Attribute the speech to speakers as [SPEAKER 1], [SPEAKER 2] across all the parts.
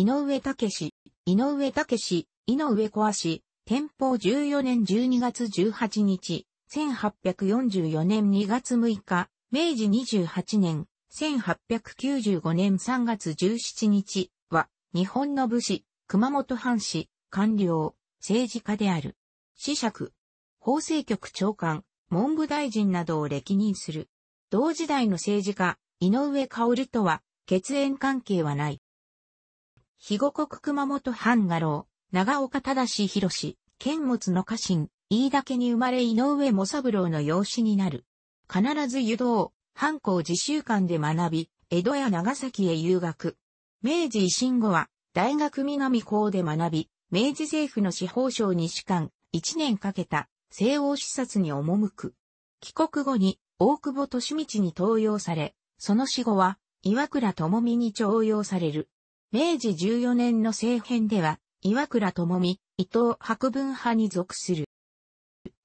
[SPEAKER 1] 井上武史、井上武史、井上小足、天保14年12月18日、1844年2月6日、明治28年、1895年3月17日は、日本の武士、熊本藩士、官僚、政治家である。司爵、法制局長官、文部大臣などを歴任する。同時代の政治家、井上薫とは、血縁関係はない。肥後国熊本藩画廊、長岡正博、剣持の家臣、飯田家に生まれ井上茂三郎の養子になる。必ず湯道、藩校自習館で学び、江戸や長崎へ留学。明治維新後は、大学南校で学び、明治政府の司法省に士官、一年かけた、西欧視察に赴く。帰国後に、大久保利道に登用され、その死後は、岩倉智美に徴用される。明治14年の政変では、岩倉智美、伊藤博文派に属する。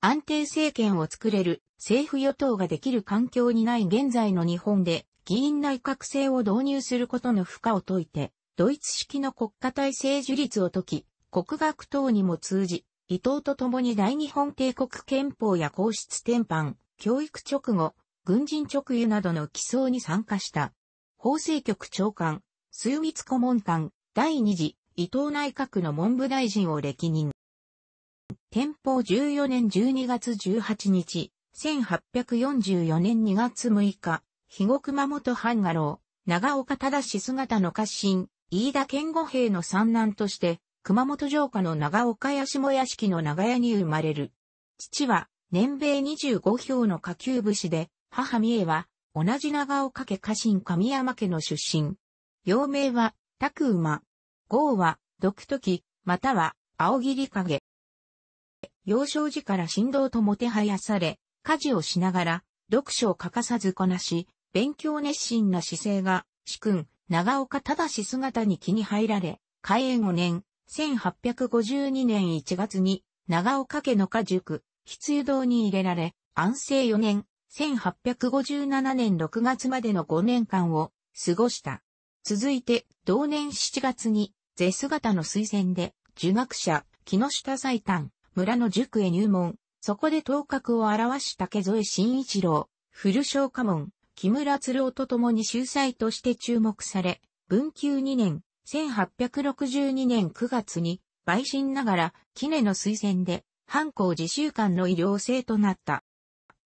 [SPEAKER 1] 安定政権を作れる政府与党ができる環境にない現在の日本で議員内閣制を導入することの負荷を解いて、ドイツ式の国家体制樹立を解き、国学等にも通じ、伊藤と共に大日本帝国憲法や皇室転換、教育直後、軍人直輸などの起草に参加した。法制局長官、数密顧問官、第二次、伊藤内閣の文部大臣を歴任。天保14年12月18日、1844年2月6日、肥後熊本藩画廊、長岡忠姿の家臣、飯田健吾兵の三男として、熊本城下の長岡屋下屋敷の長屋に生まれる。父は、年齢25票の下級武士で、母三重は、同じ長岡家家臣神山家の出身。幼名は、タク馬。号は、毒時、または、青霧影。幼少時から振動ともてはやされ、家事をしながら、読書を欠かさずこなし、勉強熱心な姿勢が、主君、長岡正姿に気に入られ、開園5年、1852年1月に、長岡家の家塾、筆油堂に入れられ、安政4年、1857年6月までの5年間を過ごした。続いて、同年7月に、ゼス型の推薦で、儒学者、木下最短、村の塾へ入門、そこで頭角を現した毛添慎一郎、古昇家門、木村鶴夫と共に秀才として注目され、文久2年、1862年9月に、陪審ながら、キネの推薦で、藩校自習官の医療生となった。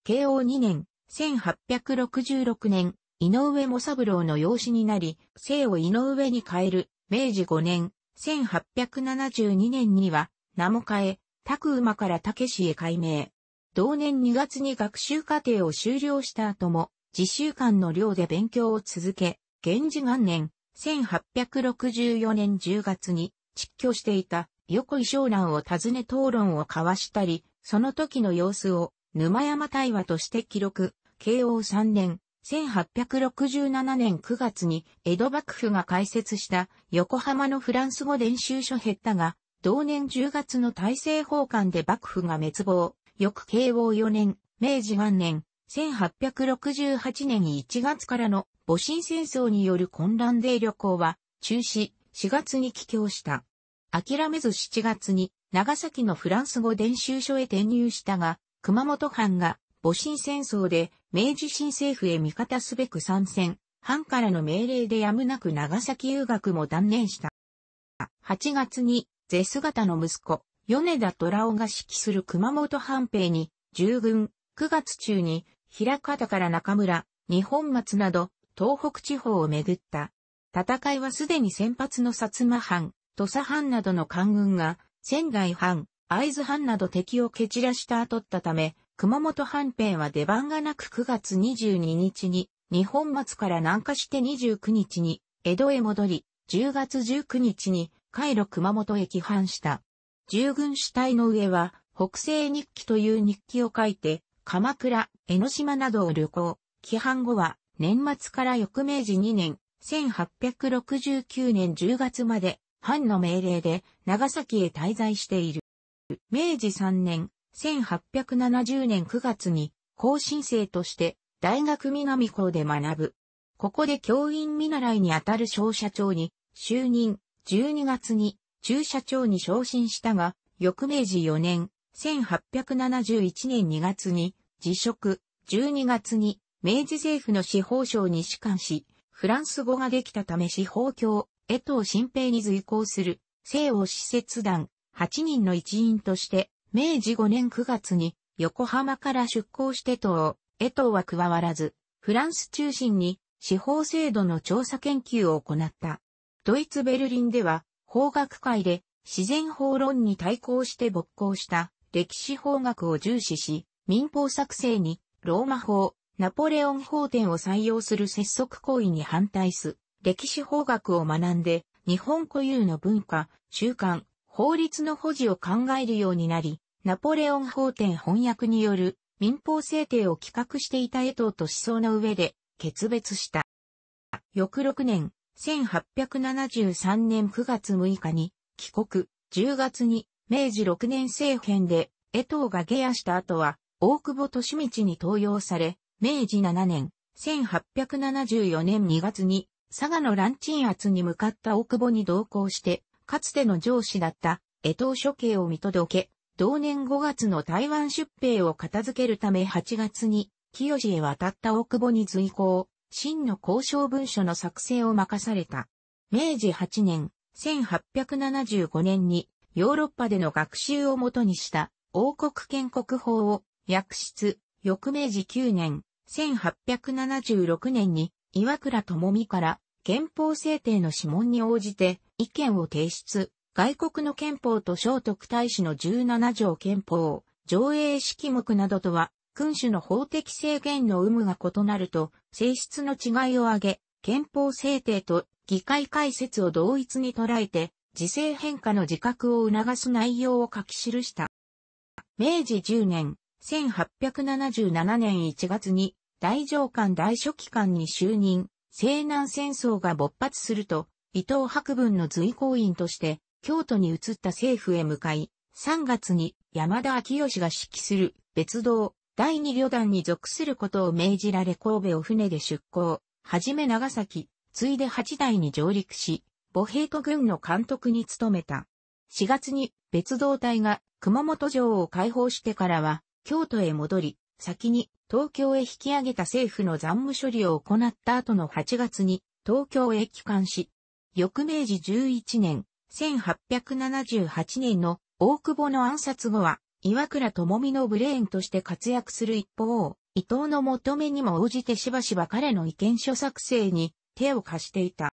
[SPEAKER 1] 慶応2年、1866年、井上茂三郎の養子になり、姓を井上に変える、明治5年、1872年には、名も変え、拓馬から武氏へ改名。同年2月に学習課程を修了した後も、自習間の寮で勉強を続け、源氏元年、1864年10月に、実居していた横井湘南を訪ね討論を交わしたり、その時の様子を沼山対話として記録、慶応3年、1867年9月に江戸幕府が開設した横浜のフランス語伝習所減ったが、同年10月の大政奉還で幕府が滅亡、翌慶応4年、明治元年、1868年1月からの戊辰戦争による混乱で旅行は中止、4月に帰郷した。諦めず7月に長崎のフランス語伝習所へ転入したが、熊本藩が戊辰戦争で明治新政府へ味方すべく参戦、藩からの命令でやむなく長崎遊学も断念した。8月に、ス姿の息子、米田虎夫が指揮する熊本藩兵に、従軍、9月中に、平方から中村、日本松など、東北地方をめぐった。戦いはすでに先発の薩摩藩、土佐藩などの官軍が、仙台藩、会津藩など敵を蹴散らした後ったため、熊本藩編は出番がなく9月22日に、日本末から南下して29日に、江戸へ戻り、10月19日に、海路熊本へ帰還した。従軍主体の上は、北西日記という日記を書いて、鎌倉、江ノ島などを旅行。帰還後は、年末から翌明治2年、1869年10月まで、藩の命令で、長崎へ滞在している。明治3年、1870年9月に後進生として大学南校で学ぶ。ここで教員見習いにあたる小社長に就任、12月に中社長に昇進したが、翌明治4年、1871年2月に辞職、12月に明治政府の司法省に主官し、フランス語ができたため司法教、江藤新平に随行する西欧施設団8人の一員として明治5年9月に横浜から出港して東、江東は加わらず、フランス中心に司法制度の調査研究を行った。ドイツベルリンでは法学会で自然法論に対抗して勃興した歴史法学を重視し、民法作成にローマ法、ナポレオン法典を採用する拙速行為に反対す、歴史法学を学んで、日本固有の文化、習慣、法律の保持を考えるようになり、ナポレオン法典翻訳による民法制定を企画していた江藤と思想の上で決別した。翌6年、1873年9月6日に帰国、10月に明治6年政変で江藤が下野した後は大久保利道に登用され、明治7年、1874年2月に佐賀の乱鎮圧に向かった大久保に同行してかつての上司だった江藤処刑を見届け、同年5月の台湾出兵を片付けるため8月に清へ渡った大久保に随行、真の交渉文書の作成を任された。明治8年、1875年にヨーロッパでの学習をもとにした王国建国法を約出、翌明治9年、1876年に岩倉智美から憲法制定の諮問に応じて意見を提出。外国の憲法と聖徳太子の17条憲法、上映式目などとは、君主の法的制限の有無が異なると、性質の違いを挙げ、憲法制定と議会解説を同一に捉えて、時勢変化の自覚を促す内容を書き記した。明治10年、1877年1月に、大上官大書記官に就任、西南戦争が勃発すると、伊藤博文の随行員として、京都に移った政府へ向かい、3月に山田昭義が指揮する別動第二旅団に属することを命じられ神戸を船で出港、はじめ長崎、ついで八台に上陸し、母兵と軍の監督に務めた。4月に別動隊が熊本城を解放してからは、京都へ戻り、先に東京へ引き上げた政府の残務処理を行った後の8月に東京へ帰還し、翌明治11年、1878年の大久保の暗殺後は、岩倉智美のブレーンとして活躍する一方、伊藤の求めにも応じてしばしば彼の意見書作成に手を貸していた。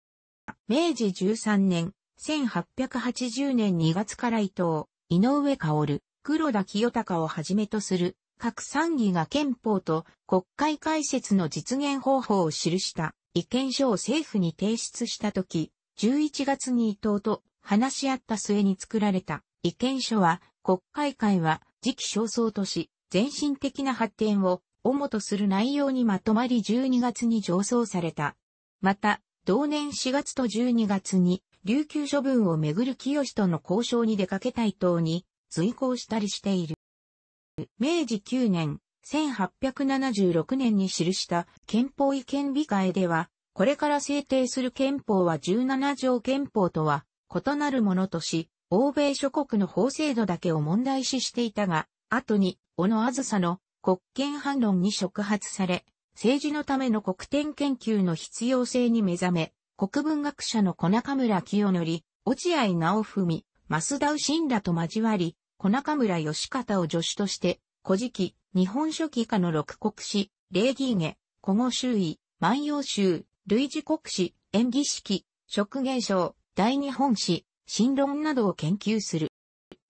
[SPEAKER 1] 明治13年、1880年2月から伊藤、井上薫、黒田清隆をはじめとする各参議が憲法と国会開設の実現方法を記した意見書を政府に提出したとき、11月に伊藤と話し合った末に作られた意見書は、国会会は時期焦燥とし、全身的な発展を主とする内容にまとまり12月に上層された。また、同年4月と12月に、琉球処分をめぐる清との交渉に出かけた伊藤に、随行したりしている。明治9年、1876年に記した憲法意見理解では、これから制定する憲法は17条憲法とは異なるものとし、欧米諸国の法制度だけを問題視していたが、後に、小野あずさの国権反論に触発され、政治のための国典研究の必要性に目覚め、国文学者の小中村清則、落合直文、増田信らと交わり、小中村義方を助手として、古事記、日本書紀下の六国史、礼儀下、古語周囲、万葉集、類似国史、演技式、職現象、大日本史、新論などを研究する。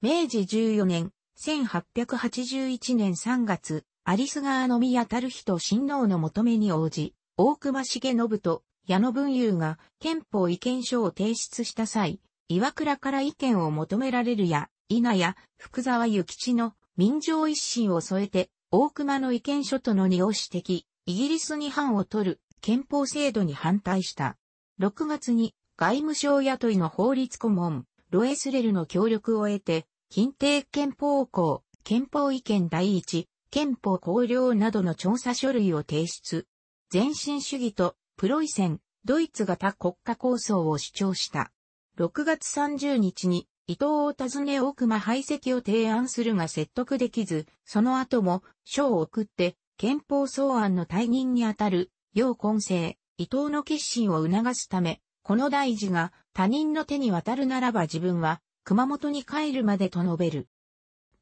[SPEAKER 1] 明治14年、1881年3月、アリス川の宮たる人新能の求めに応じ、大隈重信と矢野文雄が憲法意見書を提出した際、岩倉から意見を求められるや、稲や福沢諭吉の民情一心を添えて、大隈の意見書との二を指摘、イギリスに藩を取る、憲法制度に反対した。6月に外務省雇いの法律顧問、ロエスレルの協力を得て、近定憲法校、憲法意見第一、憲法考量などの調査書類を提出。前進主義とプロイセン、ドイツ型国家構想を主張した。6月30日に伊藤を訪ね大熊排斥を提案するが説得できず、その後も書を送って憲法草案の退任にあたる要根性、伊藤の決心を促すため、この大事が他人の手に渡るならば自分は熊本に帰るまでと述べる。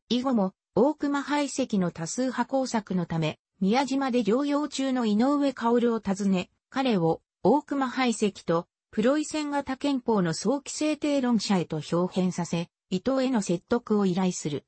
[SPEAKER 1] 以後も大熊排斥の多数派工作のため、宮島で療養中の井上薫を訪ね、彼を大熊排斥とプロイセン型憲法の早期制定論者へと表変させ、伊藤への説得を依頼する。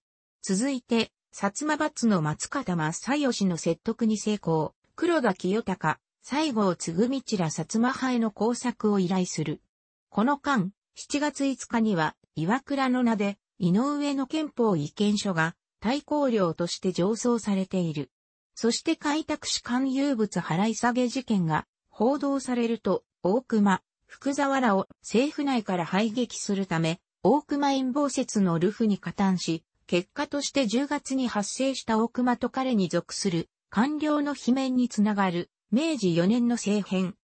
[SPEAKER 1] 続いて、薩摩閥の松方正義の説得に成功、黒田清隆、西郷嗣道ら薩摩派への工作を依頼する。この間、7月5日には、岩倉の名で、井上の憲法意見書が、対抗領として上層されている。そして開拓士官有物払い下げ事件が、報道されると、大熊、福沢らを政府内から排撃するため、大熊陰謀説のルフに加担し、結果として10月に発生した大熊と彼に属する官僚の罷免につながる明治4年の政変。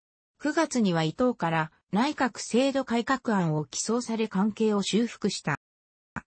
[SPEAKER 1] 9月には伊藤から内閣制度改革案を起草され関係を修復した。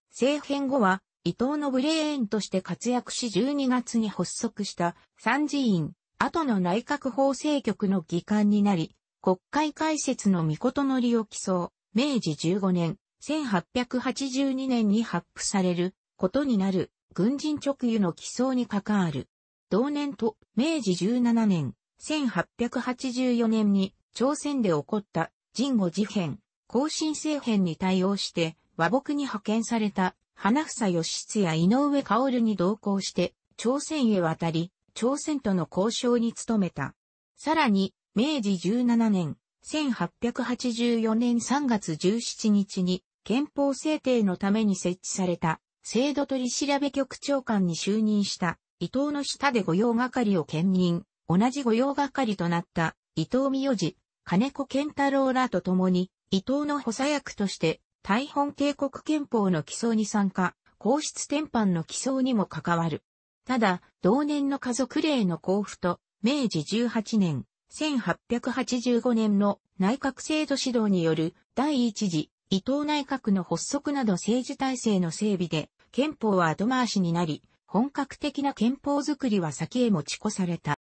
[SPEAKER 1] 政変後は伊藤のブレーンとして活躍し12月に発足した参事院、後の内閣法制局の議官になり、国会開設の御事のりを起草、明治15年、1882年に発布されることになる軍人直輸の起草に関わる。同年と明治17年、1884年に朝鮮で起こった人後事変、後進政変に対応して和睦に派遣された花房義室や井上薫に同行して朝鮮へ渡り、朝鮮との交渉に努めた。さらに、明治17年、1884年3月17日に憲法制定のために設置された制度取調べ局長官に就任した伊藤の下で御用係を兼任。同じ御用係となった伊藤美代次、金子健太郎らと共に、伊藤の補佐役として、大本帝国憲法の起草に参加、皇室転範の起草にも関わる。ただ、同年の家族令の交付と、明治18年、1885年の内閣制度指導による第一次伊藤内閣の発足など政治体制の整備で、憲法は後回しになり、本格的な憲法づくりは先へ持ち越された。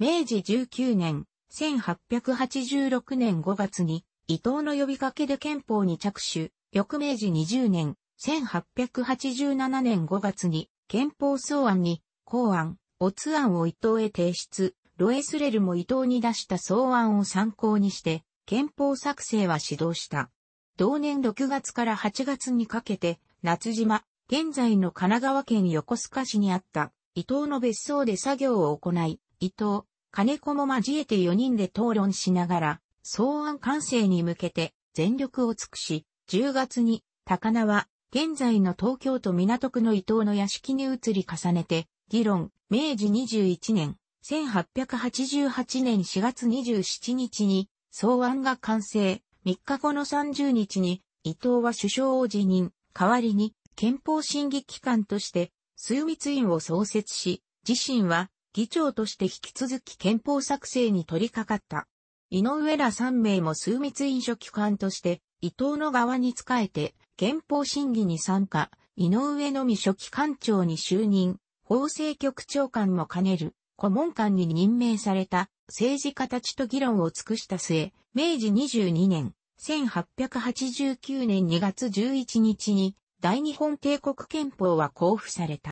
[SPEAKER 1] 明治19年、1886年5月に、伊藤の呼びかけで憲法に着手、翌明治20年、1887年5月に、憲法草案に、公案、乙案を伊藤へ提出、ロエスレルも伊藤に出した草案を参考にして、憲法作成は指導した。同年6月から8月にかけて、夏島、現在の神奈川県横須賀市にあった、伊藤の別荘で作業を行い、伊藤、金子も交えて4人で討論しながら、草案完成に向けて全力を尽くし、10月に高輪、現在の東京都港区の伊藤の屋敷に移り重ねて、議論、明治21年、1888年4月27日に草案が完成、3日後の30日に伊藤は首相を辞任、代わりに憲法審議機関として枢密院を創設し、自身は議長として引き続き憲法作成に取り掛かった。井上ら3名も枢密院書機関として、伊藤の側に仕えて、憲法審議に参加、井上のみ書機官長に就任、法制局長官も兼ねる、顧問官に任命された、政治家たちと議論を尽くした末、明治22年、1889年2月11日に、大日本帝国憲法は公布された。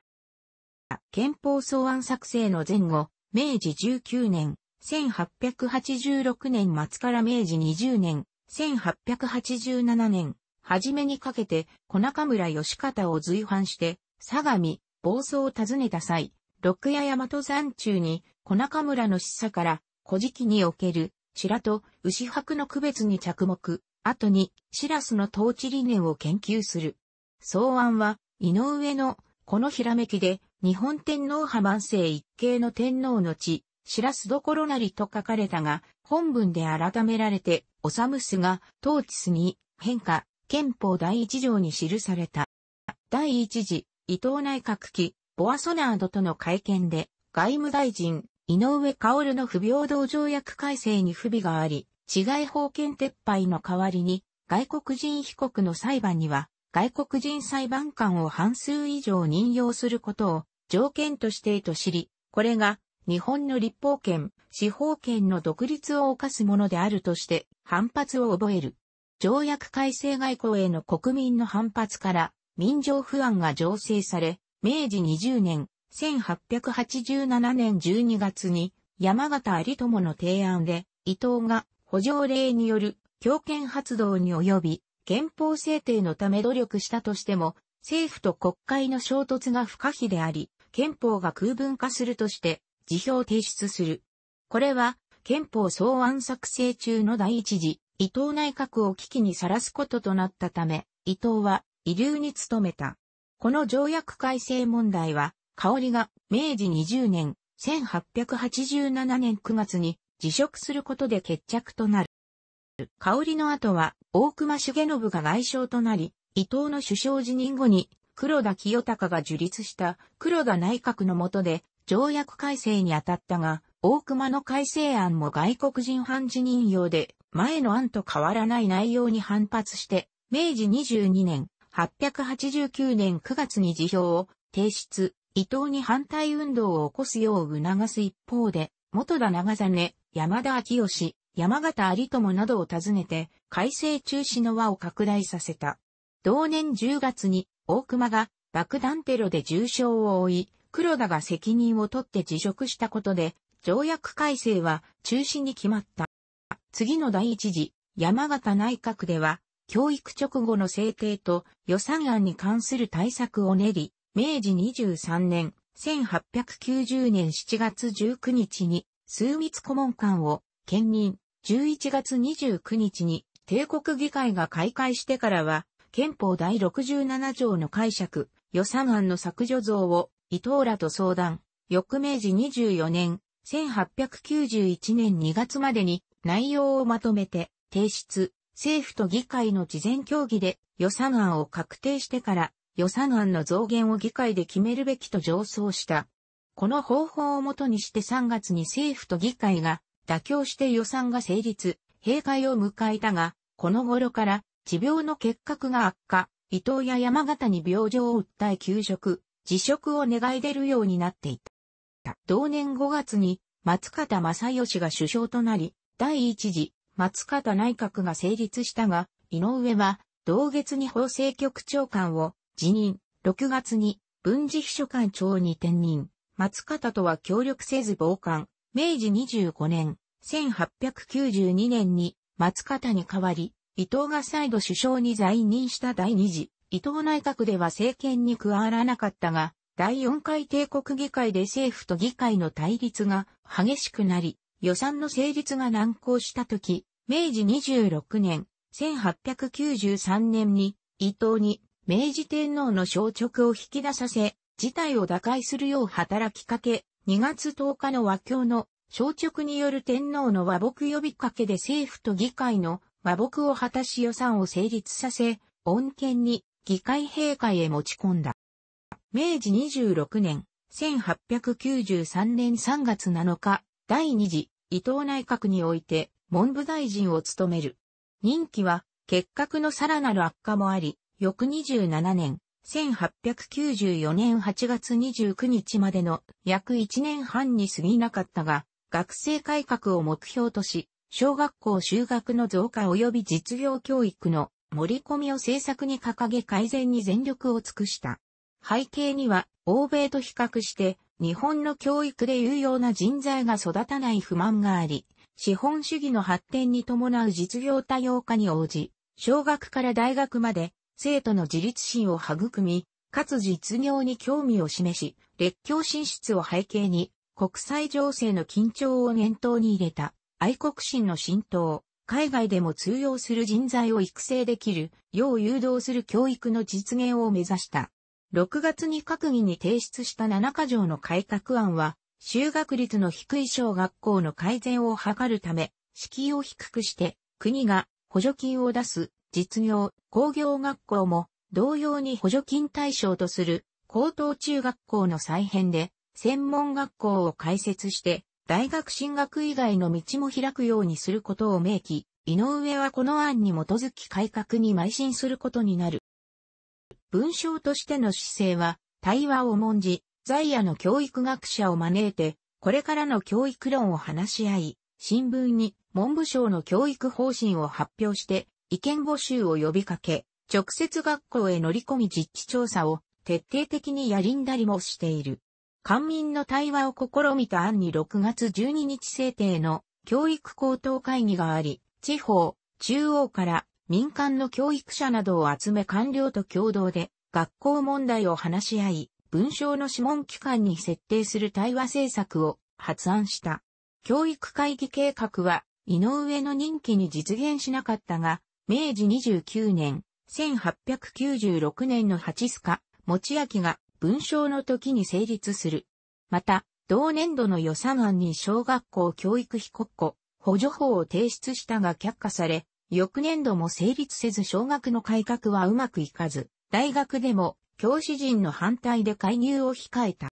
[SPEAKER 1] 憲法草案作成の前後、明治19年、1886年末から明治20年、1887年、初めにかけて、小中村義方を随伴して、相模、暴走を訪ねた際、六夜大和山中に、小中村の示唆から、古事記における、白と牛白の区別に着目、後に、シラスの統治理念を研究する。草案は、井上の、このひらめきで、日本天皇派万世一系の天皇の地、知らすどころなりと書かれたが、本文で改められて、おさむすが、統治すに、変化、憲法第一条に記された。第一次、伊藤内閣期、ボアソナードとの会見で、外務大臣、井上薫の不平等条約改正に不備があり、違い法権撤廃の代わりに、外国人被告の裁判には、外国人裁判官を半数以上任用することを条件としてと知り、これが日本の立法権、司法権の独立を犯すものであるとして反発を覚える。条約改正外交への国民の反発から民情不安が醸成され、明治20年、1887年12月に山形有友の提案で伊藤が補助令による強権発動に及び憲法制定のため努力したとしても、政府と国会の衝突が不可避であり、憲法が空文化するとして、辞表提出する。これは、憲法草案作成中の第一次、伊藤内閣を危機にさらすこととなったため、伊藤は、遺留に努めた。この条約改正問題は、香りが明治20年、1887年9月に辞職することで決着となる。香りの後は、大隈重信が外相となり、伊藤の首相辞任後に、黒田清隆が樹立した黒田内閣の下で、条約改正に当たったが、大熊の改正案も外国人判事任用で、前の案と変わらない内容に反発して、明治22年、889年9月に辞表を提出、伊藤に反対運動を起こすよう促す一方で、元田長真、山田昭義、山形有友などを訪ねて、改正中止の輪を拡大させた。同年10月に、大熊が爆弾テロで重傷を負い、黒田が責任を取って辞職したことで、条約改正は中止に決まった。次の第一次、山形内閣では、教育直後の制定と予算案に関する対策を練り、明治23年、1890年7月19日に、数密顧問官を兼任、11月29日に帝国議会が開会してからは、憲法第67条の解釈、予算案の削除増を伊藤らと相談、翌明治24年、1891年2月までに内容をまとめて提出、政府と議会の事前協議で予算案を確定してから予算案の増減を議会で決めるべきと上奏した。この方法をもとにして3月に政府と議会が妥協して予算が成立、閉会を迎えたが、この頃から治病の結核が悪化、伊藤や山形に病状を訴え休職、辞職を願い出るようになっていた。同年5月に松方正義が首相となり、第一次松方内閣が成立したが、井上は同月に法制局長官を辞任、6月に文治秘書官長に転任、松方とは協力せず傍観、明治25年、1892年に松方に代わり、伊藤が再度首相に在任した第二次、伊藤内閣では政権に加わらなかったが、第4回帝国議会で政府と議会の対立が激しくなり、予算の成立が難航した時、明治26年、1893年に伊藤に明治天皇の消直を引き出させ、事態を打開するよう働きかけ、2月10日の和教の消直による天皇の和睦呼びかけで政府と議会の和睦を果たし予算を成立させ、恩恵に議会閉会へ持ち込んだ。明治26年、1893年3月7日、第2次伊藤内閣において文部大臣を務める。任期は結核のさらなる悪化もあり、翌27年、1894年8月29日までの約1年半に過ぎなかったが、学生改革を目標とし、小学校修学の増加及び実業教育の盛り込みを政策に掲げ改善に全力を尽くした。背景には、欧米と比較して、日本の教育で有用な人材が育たない不満があり、資本主義の発展に伴う実業多様化に応じ、小学から大学まで生徒の自立心を育み、かつ実業に興味を示し、列強進出を背景に、国際情勢の緊張を念頭に入れた、愛国心の浸透、海外でも通用する人材を育成できる、よう誘導する教育の実現を目指した。6月に閣議に提出した7か条の改革案は、就学率の低い小学校の改善を図るため、敷居を低くして、国が補助金を出す実業、工業学校も同様に補助金対象とする高等中学校の再編で専門学校を開設して大学進学以外の道も開くようにすることを明記、井上はこの案に基づき改革に邁進することになる。文章としての姿勢は対話を重んじ、在野の教育学者を招いて、これからの教育論を話し合い、新聞に文部省の教育方針を発表して、意見募集を呼びかけ、直接学校へ乗り込み実地調査を徹底的にやりんだりもしている。官民の対話を試みた案に6月12日制定の教育高等会議があり、地方、中央から民間の教育者などを集め官僚と共同で学校問題を話し合い、文章の諮問機関に設定する対話政策を発案した。教育会議計画は井上の任期に実現しなかったが、明治29年、1896年の八須賀、持明が文章の時に成立する。また、同年度の予算案に小学校教育費国庫補助法を提出したが却下され、翌年度も成立せず小学の改革はうまくいかず、大学でも教師陣の反対で介入を控えた。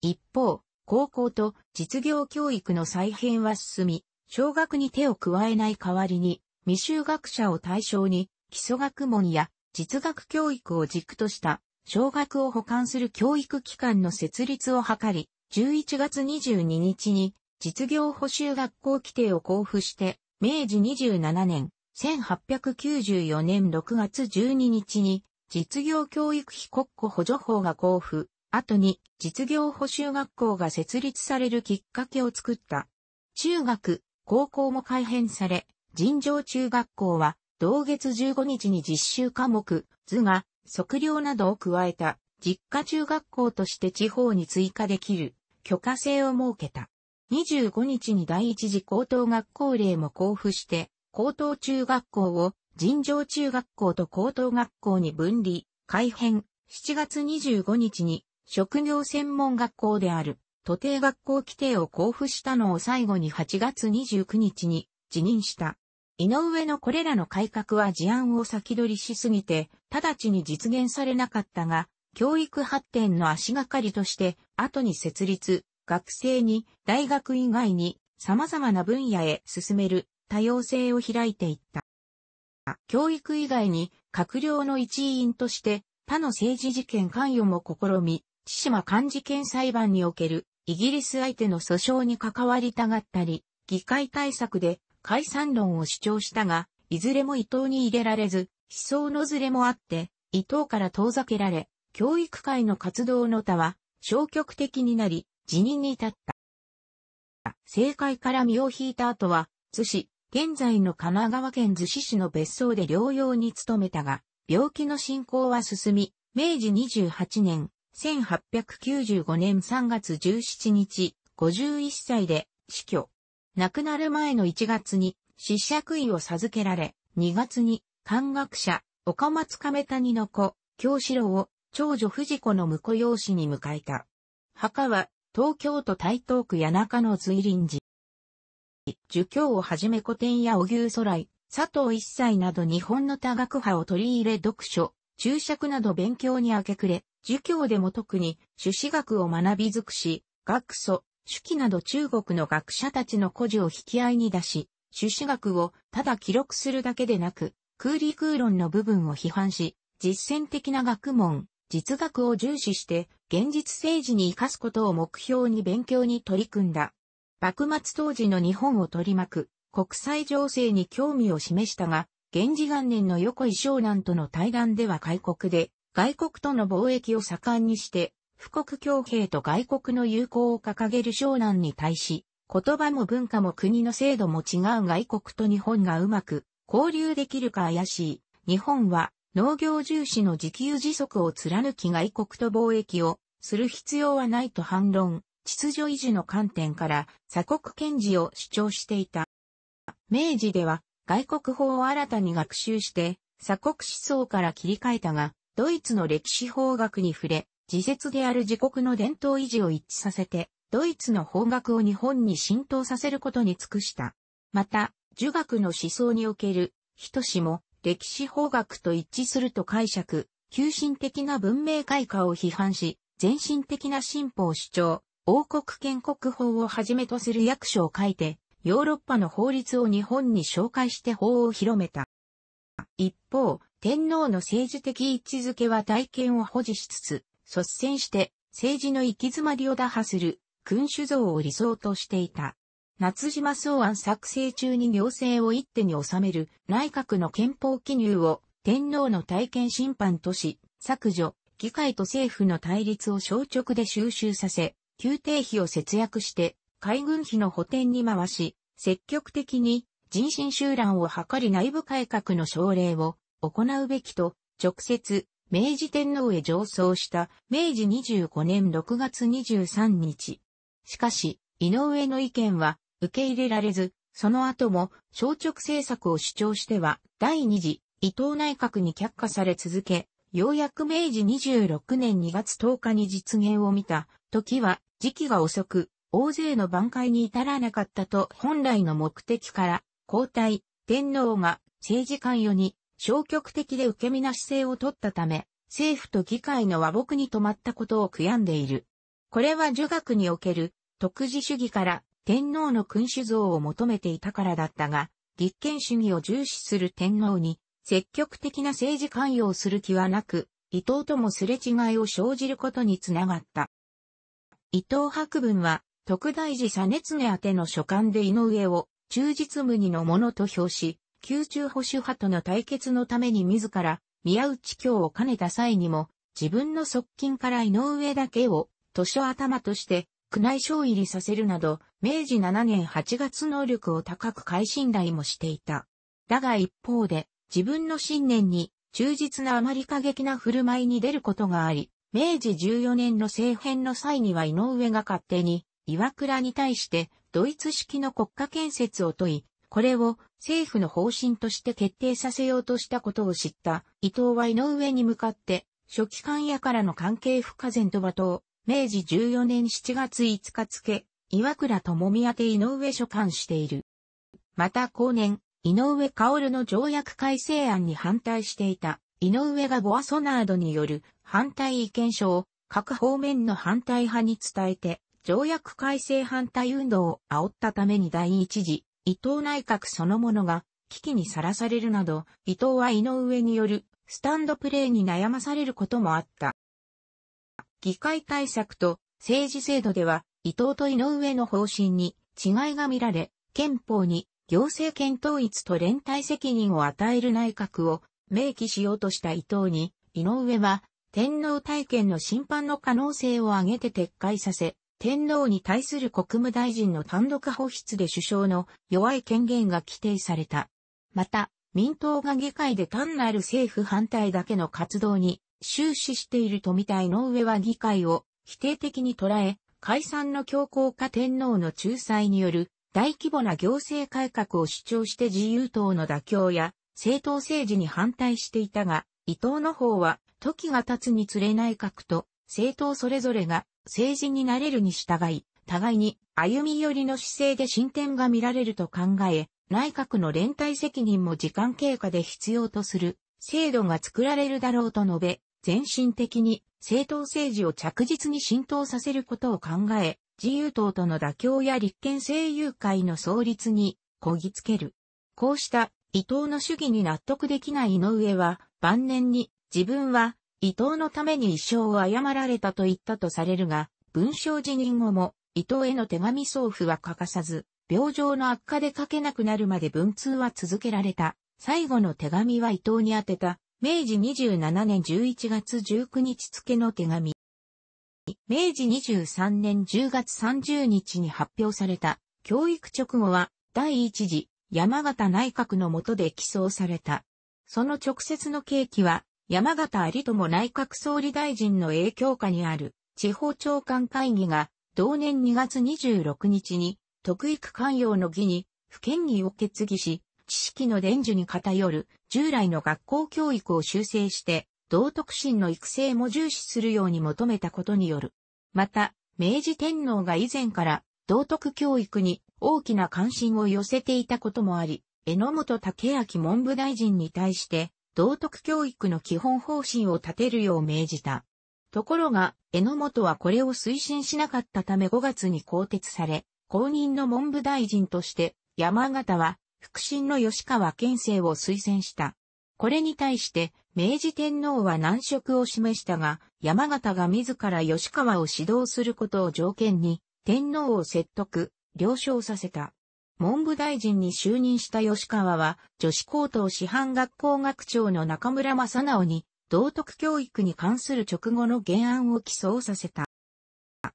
[SPEAKER 1] 一方、高校と実業教育の再編は進み、小学に手を加えない代わりに、未就学者を対象に、基礎学問や実学教育を軸とした、小学を保管する教育機関の設立を図り、11月22日に実業補修学校規定を交付して、明治27年、1894年6月12日に、実業教育費国庫補助法が交付、後に実業補修学校が設立されるきっかけを作った。中学、高校も改編され、尋常中学校は、同月15日に実習科目、図画、測量などを加えた、実家中学校として地方に追加できる、許可制を設けた。25日に第一次高等学校令も交付して、高等中学校を尋常中学校と高等学校に分離、改編、7月25日に職業専門学校である都定学校規定を交付したのを最後に8月29日に辞任した。井上のこれらの改革は事案を先取りしすぎて、直ちに実現されなかったが、教育発展の足がかりとして、後に設立、学生に、大学以外に、様々な分野へ進める多様性を開いていった。教育以外に、閣僚の一員として、他の政治事件関与も試み、千島漢事件裁判における、イギリス相手の訴訟に関わりたがったり、議会対策で解散論を主張したが、いずれも伊藤に入れられず、思想のずれもあって、伊藤から遠ざけられ、教育界の活動の他は消極的になり、辞任に至った。政界から身を引いた後は、津市、現在の神奈川県津市市の別荘で療養に努めたが、病気の進行は進み、明治28年、1895年3月17日、51歳で死去。亡くなる前の1月に失爵位を授けられ、2月に、漢学者、岡松亀谷の子、京四郎を、長女藤子の婿養子に迎えた。墓は、東京都台東区谷中の随林寺。儒教をはじめ古典やお牛空来、佐藤一斉など日本の多学派を取り入れ読書、注釈など勉強に明け暮れ、儒教でも特に朱子学を学び尽くし、学祖、手記など中国の学者たちの古事を引き合いに出し、朱子学をただ記録するだけでなく、空理空論の部分を批判し、実践的な学問、実学を重視して、現実政治に生かすことを目標に勉強に取り組んだ。幕末当時の日本を取り巻く、国際情勢に興味を示したが、源氏元年の横井湘南との対談では開国で、外国との貿易を盛んにして、富国強兵と外国の友好を掲げる湘南に対し、言葉も文化も国の制度も違う外国と日本がうまく交流できるか怪しい。日本は農業重視の自給自足を貫き外国と貿易をする必要はないと反論、秩序維持の観点から鎖国権事を主張していた。明治では外国法を新たに学習して鎖国思想から切り替えたが、ドイツの歴史法学に触れ、自説である自国の伝統維持を一致させて、ドイツの方角を日本に浸透させることに尽くした。また、儒学の思想における、人志も歴史方学と一致すると解釈、急進的な文明開化を批判し、前進的な進歩を主張、王国建国法をはじめとする役所を書いて、ヨーロッパの法律を日本に紹介して法を広めた。一方、天皇の政治的位置づけは体験を保持しつつ、率先して政治の行き詰まりを打破する君主像を理想としていた。夏島草案作成中に行政を一手に収める内閣の憲法記入を天皇の体験審判とし、削除、議会と政府の対立を消直で収集させ、宮廷費を節約して海軍費の補填に回し、積極的に人心集乱を図り内部改革の奨励を行うべきと直接明治天皇へ上奏した明治25年6月23日。しかし、井上の意見は受け入れられず、その後も、消直政策を主張しては、第二次、伊藤内閣に却下され続け、ようやく明治26年2月10日に実現を見た、時は、時期が遅く、大勢の挽回に至らなかったと本来の目的から、皇太、天皇が政治関与に消極的で受け身な姿勢を取ったため、政府と議会の和睦に止まったことを悔やんでいる。これは儒学における特殊主義から天皇の君主像を求めていたからだったが、立憲主義を重視する天皇に積極的な政治関与をする気はなく、伊藤ともすれ違いを生じることにつながった。伊藤博文は、特大寺実常宛の書簡で井上を忠実無二のものと評し、宮中保守派との対決のために自ら、宮内京を兼ねた際にも、自分の側近から井上だけを、図書頭として、宮内省入りさせるなど、明治7年8月能力を高く改信頼もしていた。だが一方で、自分の信念に忠実なあまり過激な振る舞いに出ることがあり、明治14年の政変の際には井上が勝手に、岩倉に対して、ドイツ式の国家建設を問い、これを政府の方針として決定させようとしたことを知った伊藤は井上に向かって、初期官屋からの関係不可全と罵倒、明治14年7月5日付、岩倉智美宛井上所管している。また後年、井上薫の条約改正案に反対していた、井上がボアソナードによる反対意見書を各方面の反対派に伝えて、条約改正反対運動を煽ったために第一次伊藤内閣そのものが危機にさらされるなど、伊藤は井上によるスタンドプレーに悩まされることもあった。議会対策と政治制度では、伊藤と井上の方針に違いが見られ、憲法に行政権統一と連帯責任を与える内閣を明記しようとした伊藤に、井上は天皇体験の審判の可能性を挙げて撤回させ、天皇に対する国務大臣の単独保出で首相の弱い権限が規定された。また、民党が議会で単なる政府反対だけの活動に終始していると見た井上は議会を否定的に捉え、解散の強行化天皇の仲裁による大規模な行政改革を主張して自由党の妥協や政党政治に反対していたが、伊藤の方は時が経つにつれ内閣と政党それぞれが政治になれるに従い、互いに歩み寄りの姿勢で進展が見られると考え、内閣の連帯責任も時間経過で必要とする制度が作られるだろうと述べ、全身的に政党政治を着実に浸透させることを考え、自由党との妥協や立憲政友会の創立にこぎつける。こうした伊藤の主義に納得できない井上は晩年に自分は伊藤のために一生を誤られたと言ったとされるが、文章辞任後も、伊藤への手紙送付は欠かさず、病状の悪化で書けなくなるまで文通は続けられた。最後の手紙は伊藤に宛てた、明治27年11月19日付の手紙。明治23年10月30日に発表された、教育直後は、第一次、山形内閣の下で起草された。その直接の契機は、山形有友内閣総理大臣の影響下にある地方長官会議が同年2月26日に特育寛容の議に不権議を決議し、知識の伝授に偏る従来の学校教育を修正して道徳心の育成も重視するように求めたことによる。また、明治天皇が以前から道徳教育に大きな関心を寄せていたこともあり、榎本武明文部大臣に対して、道徳教育の基本方針を立てるよう命じた。ところが、榎本はこれを推進しなかったため5月に更迭され、公認の文部大臣として、山形は、腹心の吉川県政を推薦した。これに対して、明治天皇は難色を示したが、山形が自ら吉川を指導することを条件に、天皇を説得、了承させた。文部大臣に就任した吉川は、女子高等師範学校学長の中村正直に、道徳教育に関する直後の原案を起草させた。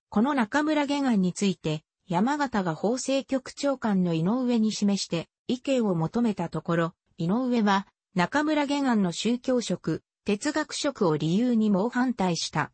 [SPEAKER 1] この中村原案について、山形が法制局長官の井上に示して意見を求めたところ、井上は中村原案の宗教職、哲学職を理由に猛反対した。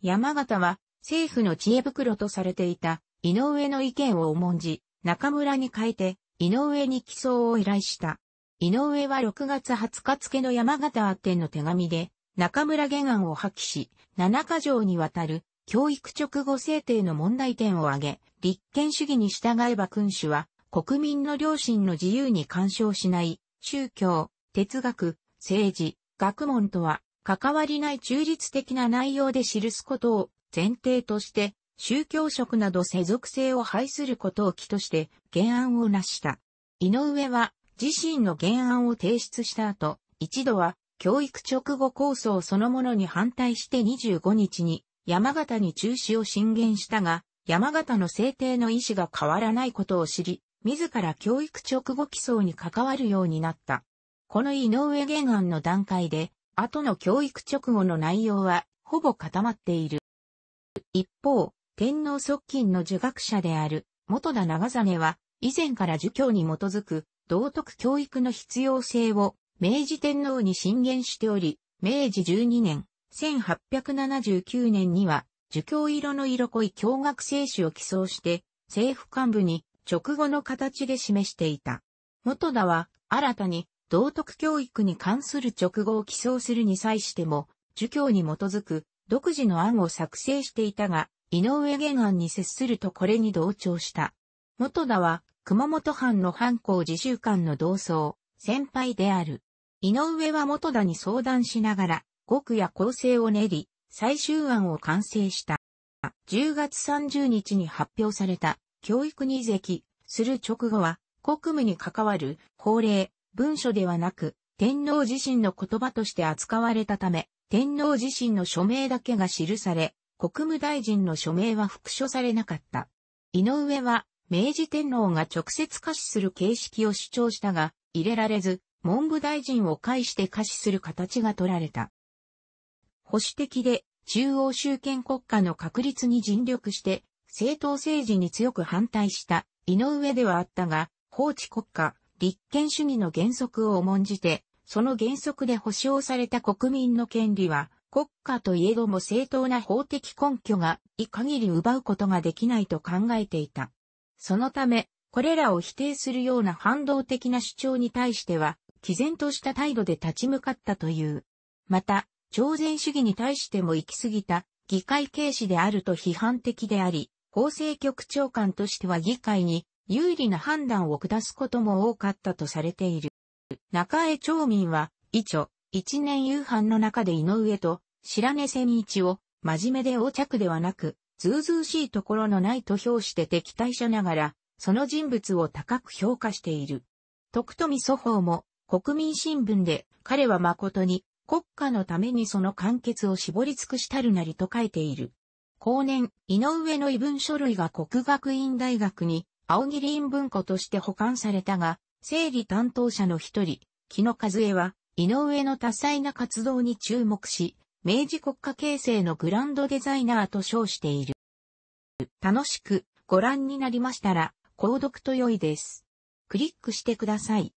[SPEAKER 1] 山形は政府の知恵袋とされていた井上の意見を重んじ、中村に変えて、井上に起訴を依頼した。井上は6月20日付の山形ての手紙で、中村原案を破棄し、7か条にわたる教育直後制定の問題点を挙げ、立憲主義に従えば君主は、国民の良心の自由に干渉しない、宗教、哲学、政治、学問とは、関わりない中立的な内容で記すことを前提として、宗教職など世俗性を排することを起として原案を成した。井上は自身の原案を提出した後、一度は教育直後構想そのものに反対して25日に山形に中止を進言したが、山形の制定の意思が変わらないことを知り、自ら教育直後起草に関わるようになった。この井上原案の段階で、後の教育直後の内容は、ほぼ固まっている。一方、天皇側近の儒学者である、元田長実は、以前から儒教に基づく、道徳教育の必要性を、明治天皇に進言しており、明治12年、1879年には、儒教色の色濃い教学生史を起草して、政府幹部に直後の形で示していた。元田は、新たに、道徳教育に関する直後を起草するに際しても、儒教に基づく、独自の案を作成していたが、井上玄案に接するとこれに同調した。元田は、熊本藩の藩校自習官の同窓、先輩である。井上は元田に相談しながら、極夜や構成を練り、最終案を完成した。10月30日に発表された、教育に移籍する直後は、国務に関わる法令、文書ではなく、天皇自身の言葉として扱われたため、天皇自身の署名だけが記され、国務大臣の署名は復署されなかった。井上は、明治天皇が直接可視する形式を主張したが、入れられず、文部大臣を介して可視する形が取られた。保守的で、中央集権国家の確立に尽力して、政党政治に強く反対した井上ではあったが、法治国家、立憲主義の原則を重んじて、その原則で保障された国民の権利は国家といえども正当な法的根拠が、い限り奪うことができないと考えていた。そのため、これらを否定するような反動的な主張に対しては、毅然とした態度で立ち向かったという。また、朝鮮主義に対しても行き過ぎた議会軽視であると批判的であり、法制局長官としては議会に有利な判断を下すことも多かったとされている。中江町民は、以著、一年夕飯の中で井上と白根千一を真面目で横着ではなく、ずうずうしいところのないと評して敵対者ながら、その人物を高く評価している。徳富祖法も国民新聞で彼は誠に国家のためにその完結を絞り尽くしたるなりと書いている。後年、井上の異文書類が国学院大学に青木院文庫として保管されたが、整理担当者の一人、木野和江は井上の多彩な活動に注目し、明治国家形成のグランドデザイナーと称している。楽しくご覧になりましたら、購読と良いです。クリックしてください。